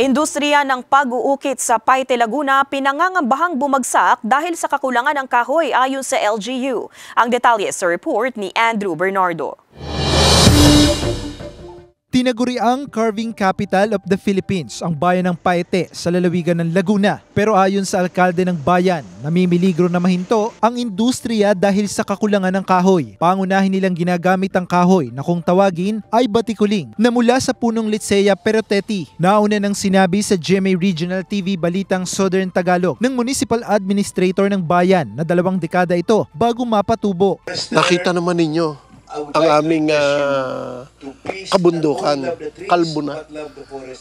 Industriya ng pag-uukit sa Paite Laguna pinangangambahang bumagsak dahil sa kakulangan ng kahoy ayon sa LGU. Ang detalye sa report ni Andrew Bernardo ang carving capital of the Philippines ang bayan ng Paete sa lalawigan ng Laguna. Pero ayon sa alkalde ng bayan, namimiligro na mahinto ang industriya dahil sa kakulangan ng kahoy. Pangunahin nilang ginagamit ang kahoy na kung tawagin ay batikuling na mula sa punong Litsea Peroteti. Nauna nang sinabi sa GMA Regional TV Balitang Southern Tagalog ng Municipal Administrator ng Bayan na dalawang dekada ito bago mapatubo. Nakita naman ninyo ang aming ah, kabundukan, kalbo na.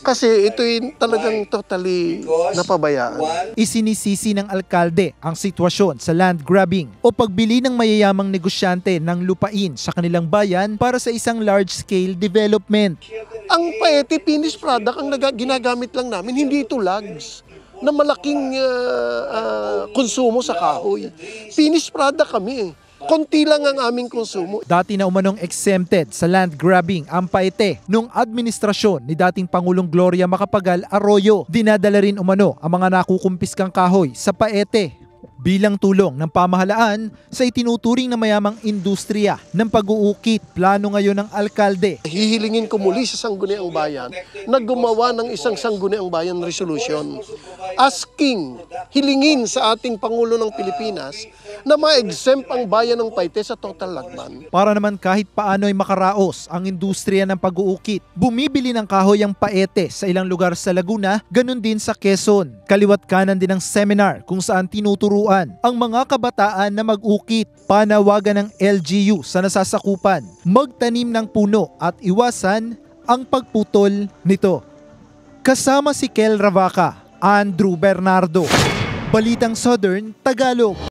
Kasi ito talagang totally napabayaan. Isinisisi ng alkalde ang sitwasyon sa land grabbing o pagbili ng mayayamang negosyante ng lupain sa kanilang bayan para sa isang large-scale development. Ang paete finished product ang ginagamit lang namin, hindi ito logs na malaking uh, uh, konsumo sa kahoy. Finished product kami eh konti lang ang aming konsumo. Dati na umanong exempted sa land grabbing ang paete nung administrasyon ni dating Pangulong Gloria Macapagal Arroyo. Dinadala rin umano ang mga nakukumpiskang kahoy sa paete bilang tulong ng pamahalaan sa itinuturing na mayamang industriya ng pag-uukit. Plano ngayon ng alkalde. Hihilingin ko muli sa Sangguniang Bayan na gumawa ng isang Sangguniang Bayan resolution asking, hilingin sa ating Pangulo ng Pilipinas na ma-exempt ang bayan ng Paite sa total lagman. Para naman kahit paano ay makaraos ang industriya ng pag-uukit. Bumibili ng kahoy ang Paete sa ilang lugar sa Laguna, ganun din sa Quezon. Kaliwat kanan din ang seminar kung saan tinuturuan ang mga kabataan na mag-ukit. Panawagan ng LGU sa nasasakupan, magtanim ng puno at iwasan ang pagputol nito. Kasama si Kel Ravaca, Andrew Bernardo. Balitang Southern Tagalog.